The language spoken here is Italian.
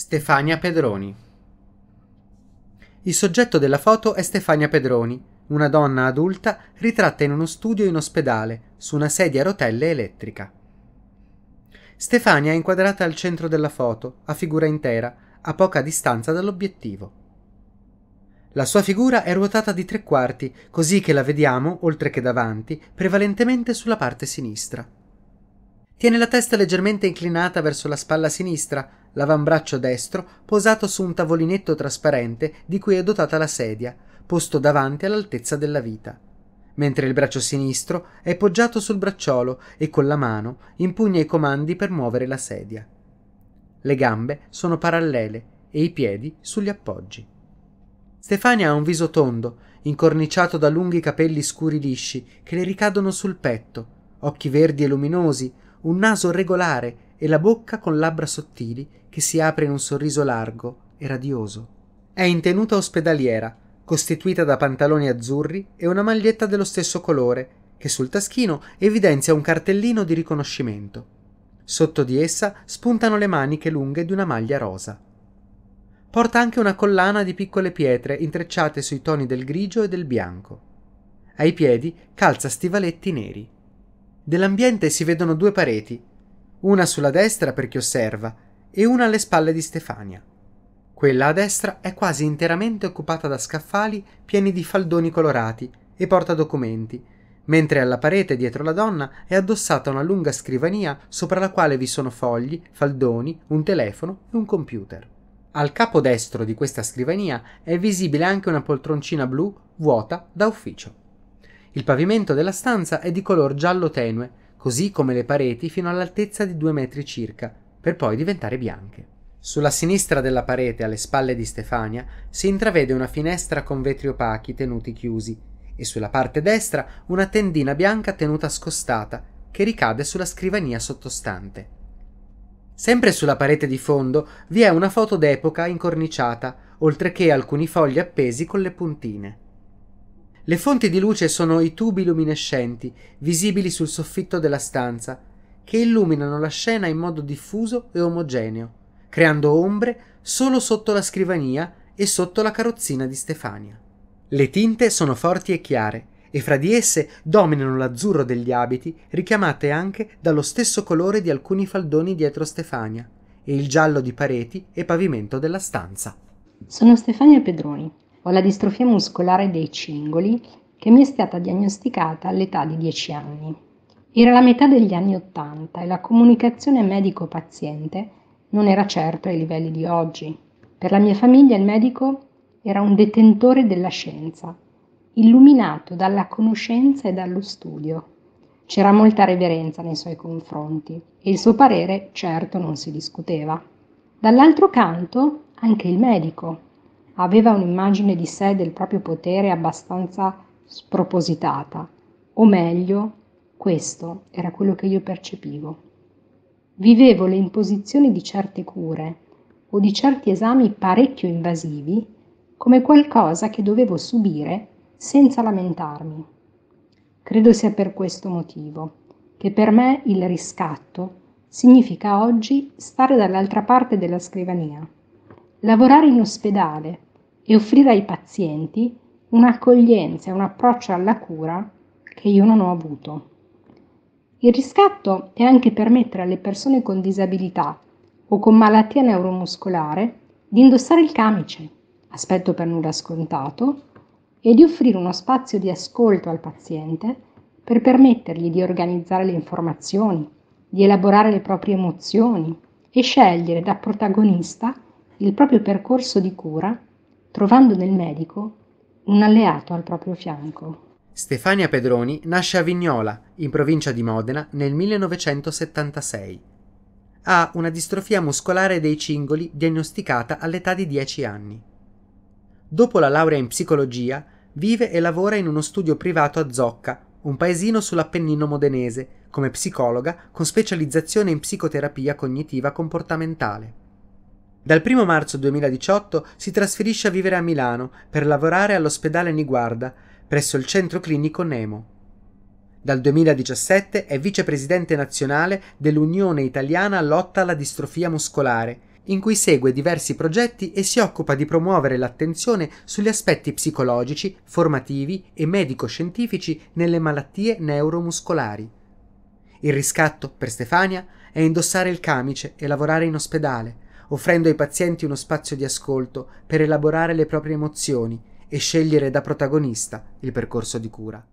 Stefania Pedroni. Il soggetto della foto è Stefania Pedroni, una donna adulta ritratta in uno studio in ospedale, su una sedia a rotelle elettrica. Stefania è inquadrata al centro della foto, a figura intera, a poca distanza dall'obiettivo. La sua figura è ruotata di tre quarti, così che la vediamo, oltre che davanti, prevalentemente sulla parte sinistra. Tiene la testa leggermente inclinata verso la spalla sinistra, l'avambraccio destro posato su un tavolinetto trasparente di cui è dotata la sedia, posto davanti all'altezza della vita, mentre il braccio sinistro è poggiato sul bracciolo e con la mano impugna i comandi per muovere la sedia. Le gambe sono parallele e i piedi sugli appoggi. Stefania ha un viso tondo, incorniciato da lunghi capelli scuri lisci che le ricadono sul petto, occhi verdi e luminosi, un naso regolare e la bocca con labbra sottili che si apre in un sorriso largo e radioso. È in tenuta ospedaliera, costituita da pantaloni azzurri e una maglietta dello stesso colore, che sul taschino evidenzia un cartellino di riconoscimento. Sotto di essa spuntano le maniche lunghe di una maglia rosa. Porta anche una collana di piccole pietre intrecciate sui toni del grigio e del bianco. Ai piedi calza stivaletti neri. Dell'ambiente si vedono due pareti, una sulla destra per chi osserva e una alle spalle di Stefania. Quella a destra è quasi interamente occupata da scaffali pieni di faldoni colorati e porta documenti, mentre alla parete dietro la donna è addossata una lunga scrivania sopra la quale vi sono fogli, faldoni, un telefono e un computer. Al capo destro di questa scrivania è visibile anche una poltroncina blu vuota da ufficio. Il pavimento della stanza è di color giallo tenue, così come le pareti fino all'altezza di due metri circa, per poi diventare bianche. Sulla sinistra della parete, alle spalle di Stefania, si intravede una finestra con vetri opachi tenuti chiusi e sulla parte destra una tendina bianca tenuta scostata che ricade sulla scrivania sottostante. Sempre sulla parete di fondo vi è una foto d'epoca incorniciata, oltre che alcuni fogli appesi con le puntine. Le fonti di luce sono i tubi luminescenti, visibili sul soffitto della stanza, che illuminano la scena in modo diffuso e omogeneo, creando ombre solo sotto la scrivania e sotto la carrozzina di Stefania. Le tinte sono forti e chiare, e fra di esse dominano l'azzurro degli abiti, richiamate anche dallo stesso colore di alcuni faldoni dietro Stefania, e il giallo di pareti e pavimento della stanza. Sono Stefania Pedroni, ho la distrofia muscolare dei cingoli che mi è stata diagnosticata all'età di 10 anni. Era la metà degli anni 80 e la comunicazione medico-paziente non era certo ai livelli di oggi. Per la mia famiglia il medico era un detentore della scienza, illuminato dalla conoscenza e dallo studio. C'era molta reverenza nei suoi confronti e il suo parere certo non si discuteva. Dall'altro canto anche il medico aveva un'immagine di sé e del proprio potere abbastanza spropositata, o meglio, questo era quello che io percepivo. Vivevo le imposizioni di certe cure o di certi esami parecchio invasivi come qualcosa che dovevo subire senza lamentarmi. Credo sia per questo motivo che per me il riscatto significa oggi stare dall'altra parte della scrivania, lavorare in ospedale e offrire ai pazienti un'accoglienza e un approccio alla cura che io non ho avuto. Il riscatto è anche permettere alle persone con disabilità o con malattia neuromuscolare di indossare il camice, aspetto per nulla scontato, e di offrire uno spazio di ascolto al paziente per permettergli di organizzare le informazioni, di elaborare le proprie emozioni e scegliere da protagonista il proprio percorso di cura trovando nel medico un alleato al proprio fianco. Stefania Pedroni nasce a Vignola, in provincia di Modena, nel 1976. Ha una distrofia muscolare dei cingoli diagnosticata all'età di 10 anni. Dopo la laurea in psicologia, vive e lavora in uno studio privato a Zocca, un paesino sull'Appennino modenese, come psicologa con specializzazione in psicoterapia cognitiva comportamentale. Dal 1 marzo 2018 si trasferisce a vivere a Milano per lavorare all'ospedale Niguarda, presso il centro clinico Nemo. Dal 2017 è vicepresidente nazionale dell'Unione Italiana Lotta alla Distrofia Muscolare, in cui segue diversi progetti e si occupa di promuovere l'attenzione sugli aspetti psicologici, formativi e medico-scientifici nelle malattie neuromuscolari. Il riscatto, per Stefania, è indossare il camice e lavorare in ospedale, offrendo ai pazienti uno spazio di ascolto per elaborare le proprie emozioni e scegliere da protagonista il percorso di cura.